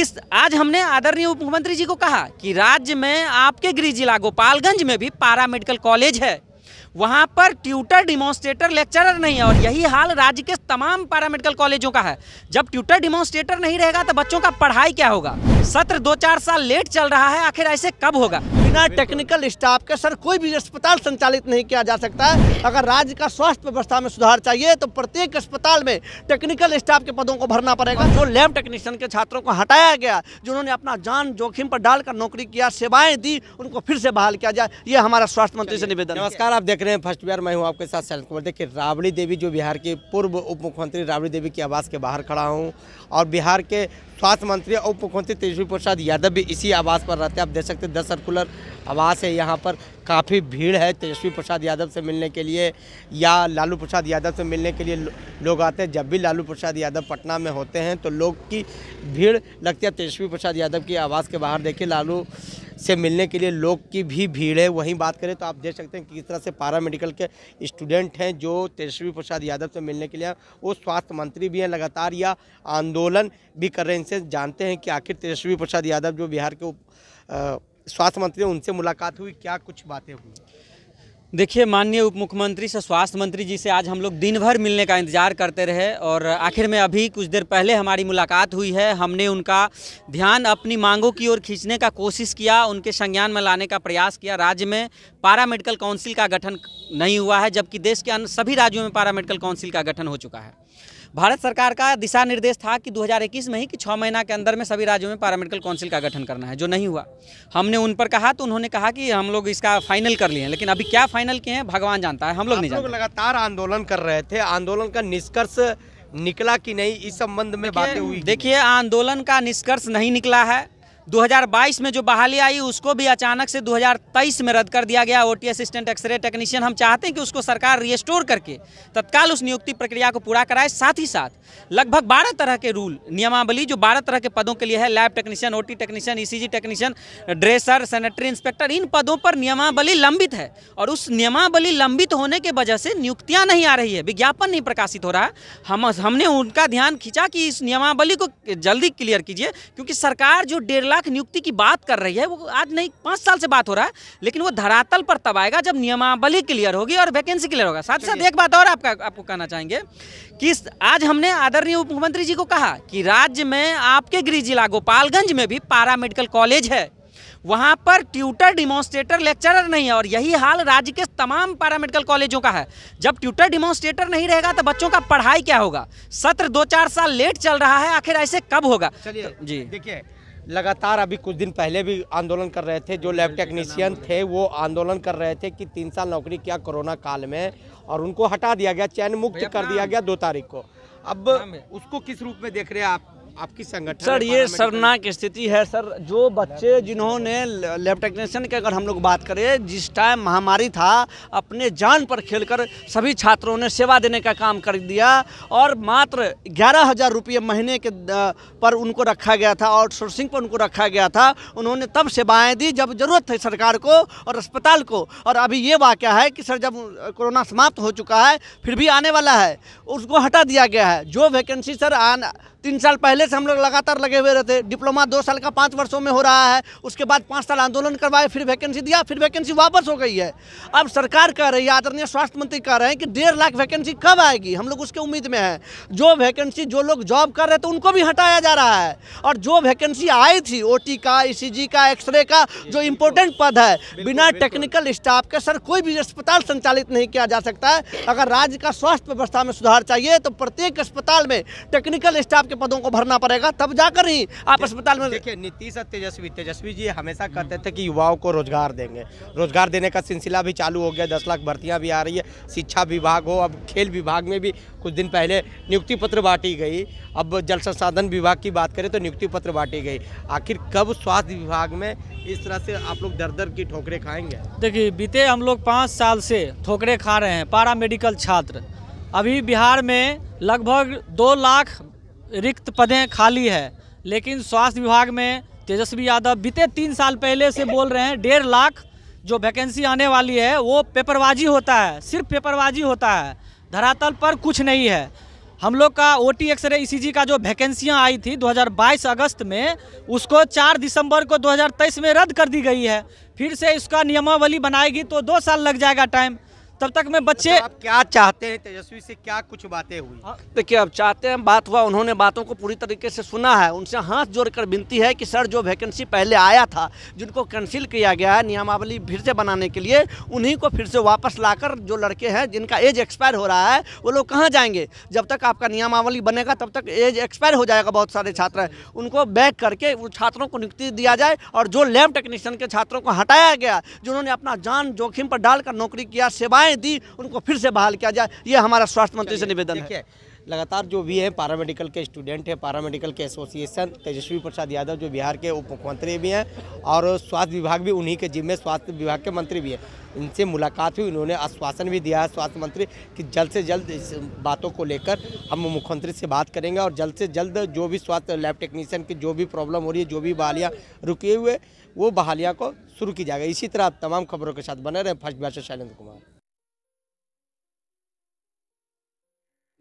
इस आज हमने आदरणीय उप मुख्यमंत्री जी को कहा कि राज्य में आपके गृह जिला गोपालगंज में भी पारा मेडिकल कॉलेज है वहाँ पर ट्यूटर डिमोन्स्ट्रेटर लेक्चरर नहीं है और यही हाल राज्य के तमाम पारा मेडिकल कॉलेजों का है जब ट्यूटर डिमोन्स्ट्रेटर नहीं रहेगा तो बच्चों का पढ़ाई क्या होगा सत्र दो चार साल लेट चल रहा है आखिर ऐसे कब होगा बिना टेक्निकल स्टाफ के सर कोई भी अस्पताल संचालित नहीं किया जा सकता है अगर राज्य का स्वास्थ्य व्यवस्था में सुधार चाहिए तो प्रत्येक अस्पताल में टेक्निकल स्टाफ के पदों को भरना पड़ेगा जो लैब टेक्नीशियन के छात्रों को हटाया गया जिन्होंने अपना जान जोखिम पर डालकर नौकरी किया सेवाएं दी उनको फिर से बहाल किया जाए ये हमारा स्वास्थ्य मंत्री से निवेदन नमस्कार आप देख रहे हैं फर्स्ट बिहार मैं हूँ आपके साथ शैल कुमार देखिए राबड़ी देवी जो बिहार की पूर्व उप मुख्यमंत्री राबड़ी देवी की आवास के बाहर खड़ा हूँ और बिहार के स्वास्थ्य मंत्री और उप मुख्यमंत्री तेजस्वी प्रसाद यादव भी इसी आवास पर रहते हैं आप देख सकते हैं दस सर्कुलर आवास है यहाँ पर काफ़ी भीड़ है तेजस्वी प्रसाद यादव से मिलने के लिए या लालू प्रसाद यादव से मिलने के लिए लोग आते हैं जब भी लालू प्रसाद यादव पटना में होते हैं तो लोग की भीड़ लगती है तेजस्वी प्रसाद यादव की आवाज़ के बाहर देखिए लालू से मिलने के लिए लोग की भी भीड़ है वहीं बात करें तो आप देख सकते हैं कि किस तरह से पारा मेडिकल के स्टूडेंट हैं जो तेजस्वी प्रसाद यादव से मिलने के लिए वो स्वास्थ्य मंत्री भी हैं लगातार या आंदोलन भी कर रहे हैं इनसे जानते हैं कि आखिर तेजस्वी प्रसाद यादव जो बिहार के स्वास्थ्य मंत्री उनसे मुलाकात हुई क्या कुछ बातें हुई देखिए माननीय उप मुख्यमंत्री से स्वास्थ्य मंत्री जी से आज हम लोग दिन भर मिलने का इंतज़ार करते रहे और आखिर में अभी कुछ देर पहले हमारी मुलाकात हुई है हमने उनका ध्यान अपनी मांगों की ओर खींचने का कोशिश किया उनके संज्ञान में लाने का प्रयास किया राज्य में पारा मेडिकल काउंसिल का गठन नहीं हुआ है जबकि देश के अन्य सभी राज्यों में पारा मेडिकल काउंसिल का गठन हो चुका है भारत सरकार का दिशा निर्देश था कि 2021 में ही कि छः महीना के अंदर में सभी राज्यों में पैरामेडिकल काउंसिल का गठन करना है जो नहीं हुआ हमने उन पर कहा तो उन्होंने कहा कि हम लोग इसका फाइनल कर लिए हैं लेकिन अभी क्या फाइनल किए हैं भगवान जानता है हम लोग नहीं जानते लगातार आंदोलन कर रहे थे आंदोलन का निष्कर्ष निकला कि नहीं इस संबंध में बातें हुई देखिए आंदोलन का निष्कर्ष नहीं निकला है 2022 में जो बहाली आई उसको भी अचानक से 2023 में रद्द कर दिया गया O T assistant X ray technician हम चाहते हैं कि उसको सरकार रिस्टोर करके तत्काल उस नियुक्ति प्रक्रिया को पूरा कराए साथ ही साथ लगभग 12 तरह के रूल नियमावली जो 12 तरह के पदों के लिए है lab technician O technician E technician dresser sanitary inspector इन पदों पर नियमावली लंबित है और उस नियमावली लंबित होने के वजह से नियुक्तियाँ नहीं आ रही है विज्ञापन नहीं प्रकाशित हो रहा हम हमने उनका ध्यान खींचा कि इस नियमावली को जल्दी क्लियर कीजिए क्योंकि सरकार जो डेढ़ की नियुक्ति की बात कर रही है वो आज नहीं पाँच साल से बात हो रहा है लेकिन वो धरातल पर तब आएगा जब नियमावली क्लियर होगी और वैकेंसी क्लियर होगा साथ ही साथ एक बात और आपका आपको कहना चाहेंगे कि आज हमने आदरणीय उप मुख्यमंत्री जी को कहा कि राज्य में आपके गृह जिला गोपालगंज में भी पारा मेडिकल कॉलेज है वहाँ पर ट्यूटर डिमॉन्स्ट्रेटर लेक्चरर नहीं है और यही हाल राज्य के तमाम मेडिकल कॉलेजों का है जब ट्यूटर डिमॉन्स्ट्रेटर नहीं रहेगा तो बच्चों का पढ़ाई क्या होगा सत्र दो चार साल लेट चल रहा है आखिर ऐसे कब होगा चलिए तो, जी देखिए लगातार अभी कुछ दिन पहले भी आंदोलन कर रहे थे जो लैब टेक्नीशियन थे वो आंदोलन कर रहे थे कि तीन साल नौकरी किया कोरोना काल में और उनको हटा दिया गया चैन मुक्त कर दिया गया दो तारीख को अब उसको किस रूप में देख रहे हैं आप आपकी संगठन सर ये शर्मनाक स्थिति है सर जो बच्चे जिन्होंने लैब टेक्नीशियन की अगर हम लोग बात करें जिस टाइम महामारी था अपने जान पर खेलकर सभी छात्रों ने सेवा देने का काम कर दिया और मात्र ग्यारह हज़ार रुपये महीने के पर उनको रखा गया था आउटसोर्सिंग पर उनको रखा गया था उन्होंने तब सेवाएँ दी जब ज़रूरत थी सरकार को और अस्पताल को और अभी ये वाक़ है कि सर जब कोरोना समाप्त हो चुका है फिर भी आने वाला है उसको हटा दिया गया है जो वैकेंसी सर आना तीन साल पहले से हम लोग लगातार लगे हुए रहते डिप्लोमा दो साल का पाँच वर्षों में हो रहा है उसके बाद पाँच साल आंदोलन करवाए फिर वैकेंसी दिया फिर वैकेंसी वापस हो गई है अब सरकार कह रही है आदरणीय स्वास्थ्य मंत्री कह रहे हैं कि डेढ़ लाख वैकेंसी कब आएगी हम लोग उसके उम्मीद में हैं जो वैकेंसी जो लोग जॉब कर रहे थे तो उनको भी हटाया जा रहा है और जो वैकेंसी आई थी ओ का ई e का एक्सरे का जो इम्पोर्टेंट पद है बिना टेक्निकल स्टाफ के सर कोई भी अस्पताल संचालित नहीं किया जा सकता है अगर राज्य का स्वास्थ्य व्यवस्था में सुधार चाहिए तो प्रत्येक अस्पताल में टेक्निकल स्टाफ के के पदों को भरना पड़ेगा तब जाकर ही आप अस्पताल में देखिए नीतीश और तेजस्वी तेजस्वी जी हमेशा कहते थे कि युवाओं को रोजगार देंगे रोजगार देने का सिलसिला भी चालू हो गया दस लाख भर्तियाँ भी आ रही है शिक्षा विभाग हो अब खेल विभाग में भी कुछ दिन पहले नियुक्ति पत्र बांटी गई अब जल संसाधन विभाग की बात करें तो नियुक्ति पत्र बांटी गई आखिर कब स्वास्थ्य विभाग में इस तरह से आप लोग दर दर की ठोकरें खाएंगे देखिए बीते हम लोग पाँच साल से ठोकरें खा रहे हैं पारा मेडिकल छात्र अभी बिहार में लगभग दो लाख रिक्त पदें खाली है लेकिन स्वास्थ्य विभाग में तेजस्वी यादव बीते तीन साल पहले से बोल रहे हैं डेढ़ लाख जो वैकेंसी आने वाली है वो पेपरबाजी होता है सिर्फ पेपरबाजी होता है धरातल पर कुछ नहीं है हम लोग का ओ टी एक्सरे ई का जो वैकेंसियाँ आई थी 2022 अगस्त में उसको 4 दिसंबर को 2023 में रद्द कर दी गई है फिर से इसका नियमावली बनाएगी तो दो साल लग जाएगा टाइम तब तक में बच्चे तो आप क्या चाहते हैं तेजस्वी से क्या कुछ बातें हुई हाँ, देखिए अब चाहते हैं बात हुआ उन्होंने बातों को पूरी तरीके से सुना है उनसे हाथ जोड़कर विनती है कि सर जो वैकेंसी पहले आया था जिनको कैंसिल किया गया है नियमावली फिर से बनाने के लिए उन्हीं को फिर से वापस लाकर जो लड़के हैं जिनका एज एक्सपायर हो रहा है वो लोग कहाँ जाएंगे जब तक आपका नियमावली बनेगा तब तक एज एक्सपायर हो जाएगा बहुत सारे छात्र उनको बैक करके उन छात्रों को नियुक्ति दिया जाए और जो लैब टेक्नीशियन के छात्रों को हटाया गया जिन्होंने अपना जान जोखिम पर डालकर नौकरी किया सेवाएं सेवाएं दी उनको फिर से बहाल किया जाए ये हमारा स्वास्थ्य मंत्री से निवेदन है लगातार जो भी हैं पारामेडिकल के स्टूडेंट हैं पैरामेडिकल के एसोसिएशन तेजस्वी प्रसाद यादव जो बिहार के उप मुख्यमंत्री भी हैं और स्वास्थ्य विभाग भी उन्हीं के जिम्मे स्वास्थ्य विभाग के मंत्री भी हैं इनसे मुलाकात हुई उन्होंने आश्वासन भी दिया है स्वास्थ्य मंत्री कि जल्द से जल्द इस बातों को लेकर हम मुख्यमंत्री से बात करेंगे और जल्द से जल्द जो भी स्वास्थ्य लैब टेक्नीशियन की जो भी प्रॉब्लम हो रही है जो भी बहालियाँ रुके हुए वो बहालियाँ को शुरू की जाएगा इसी तरह तमाम खबरों के साथ बने रहे फर्स्ट बैच शैलेंद्र कुमार